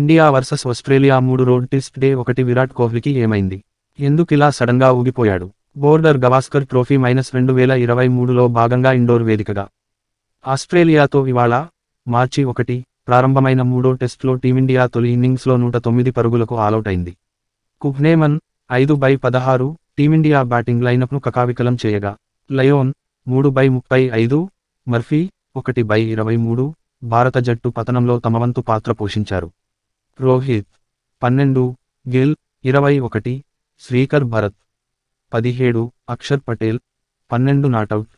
India versus Australia మూడు రోడ్ test day ఒకటి విరాట్ కోహ్లీకి ఏమైంది ఎందుకిలా సడన్గా ఊగిపోయాడు బోర్డర్ గవాస్కర్ ట్రోఫీ మైనస్ రెండు వేల ఇరవై మూడులో భాగంగా ఇండోర్ వేదికగా ఆస్ట్రేలియాతో ఇవాళ మార్చి ఒకటి ప్రారంభమైన మూడో టెస్టులో టీమిండియా తొలి ఇన్నింగ్స్లో నూట తొమ్మిది పరుగులకు ఆలౌట్ అయింది కుహ్నేమన్ ఐదు బై పదహారు టీమిండియా బ్యాటింగ్ లైనప్ను కకావికలం చేయగా లయోన్ మూడు బై ముప్పై ఐదు మర్ఫీ ఒకటి బై ఇరవై మూడు భారత జట్టు పతనంలో తమవంతు పాత్ర పోషించారు రోహిత్ పన్నెండు గిల్ ఇరవై ఒకటి శ్రీకర్ భరత్ పదిహేడు అక్షర్ పటేల్ పన్నెండు నాటౌట్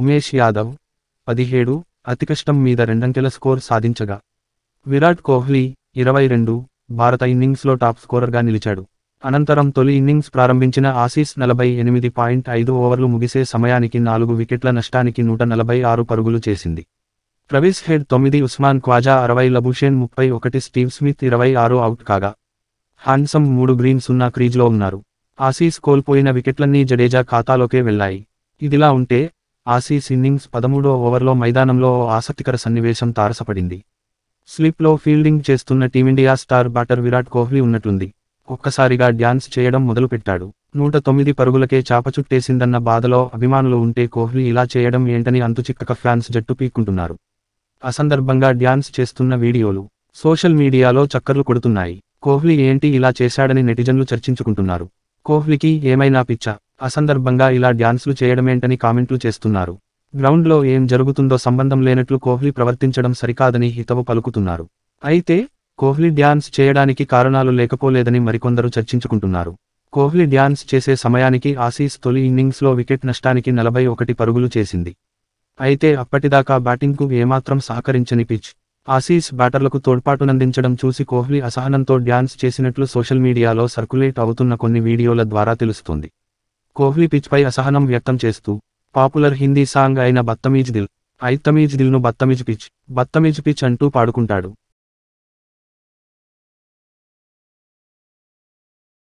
ఉమేష్ యాదవ్ పదిహేడు అతి కష్టం మీద రెండంకెల స్కోర్ సాధించగా విరాట్ కోహ్లీ ఇరవై రెండు భారత ఇన్నింగ్స్లో టాప్ స్కోరర్గా నిలిచాడు అనంతరం తొలి ఇన్నింగ్స్ ప్రారంభించిన ఆసీస్ నలభై ఎనిమిది పాయింట్ ఐదు ఓవర్లు ముగిసే సమయానికి నాలుగు వికెట్ల నష్టానికి నూట నలభై ఆరు పరుగులు చేసింది ట్రవిస్ హెడ్ తొమ్మిది ఉస్మాన్ క్వాజా అరవై లబుషేన్ ముప్పై ఒకటి స్టీవ్ స్మిత్ ఇరవై ఆరు అవుట్ కాగా హాన్సమ్ మూడు గ్రీన్ సున్నా క్రీజ్లో ఉన్నారు ఆసీస్ కోల్పోయిన వికెట్లన్నీ జడేజా ఖాతాలోకే వెళ్లాయి ఇదిలా ఉంటే ఆసీస్ ఇన్నింగ్స్ పదమూడో ఓవర్లో మైదానంలో ఆసక్తికర సన్నివేశం తారసపడింది స్లిప్లో ఫీల్డింగ్ చేస్తున్న team India star batter Virat Kohli ఉన్నట్లుంది ఒక్కసారిగా డ్యాన్స్ చేయడం మొదలుపెట్టాడు నూట తొమ్మిది పరుగులకే చాపచుట్టేసిందన్న బాధలో అభిమానులు ఉంటే కోహ్లీ ఇలా చేయడం ఏంటని అంతుచిక్కక ఫ్యాన్స్ జట్టు పీక్కుంటున్నారు అసందర్భంగా డ్యాన్స్ చేస్తున్న వీడియోలు సోషల్ మీడియాలో చక్కర్లు కొడుతున్నాయి కోహ్లీ ఏంటి ఇలా చేశాడని నెటిజన్లు చర్చించుకుంటున్నారు కోహ్లీకి ఏమైనా పిచ్చ అసందర్భంగా ఇలా డ్యాన్స్లు చేయడమేంటని కామెంట్లు చేస్తున్నారు గ్రౌండ్లో ఏం జరుగుతుందో సంబంధం లేనట్లు కోహ్లీ ప్రవర్తించడం సరికాదని హితవు పలుకుతున్నారు అయితే కోహ్లీ డ్యాన్స్ చేయడానికి కారణాలు లేకపోలేదని మరికొందరు చర్చించుకుంటున్నారు కోహ్లీ డ్యాన్స్ చేసే సమయానికి ఆసీస్ తొలి ఇన్నింగ్స్లో వికెట్ నష్టానికి నలభై ఒకటి పరుగులు చేసింది అయితే అప్పటిదాకా బ్యాటింగ్కు ఏమాత్రం సహకరించని పిచ్ ఆసీస్ బ్యాటర్లకు తోడ్పాటునందించడం చూసి కోహ్లీ అసహనంతో డ్యాన్స్ చేసినట్లు సోషల్ మీడియాలో సర్కులేట్ అవుతున్న కొన్ని వీడియోల ద్వారా తెలుస్తుంది కోహ్లీ పిచ్పై అసహనం వ్యక్తం చేస్తూ పాపులర్ హిందీ సాంగ్ అయిన బత్తమీజ్ దిల్ ఐత్తమీజ్ దిల్ను బత్తమీజ్ పిచ్ బత్తమీజ్ పిచ్ అంటూ పాడుకుంటాడు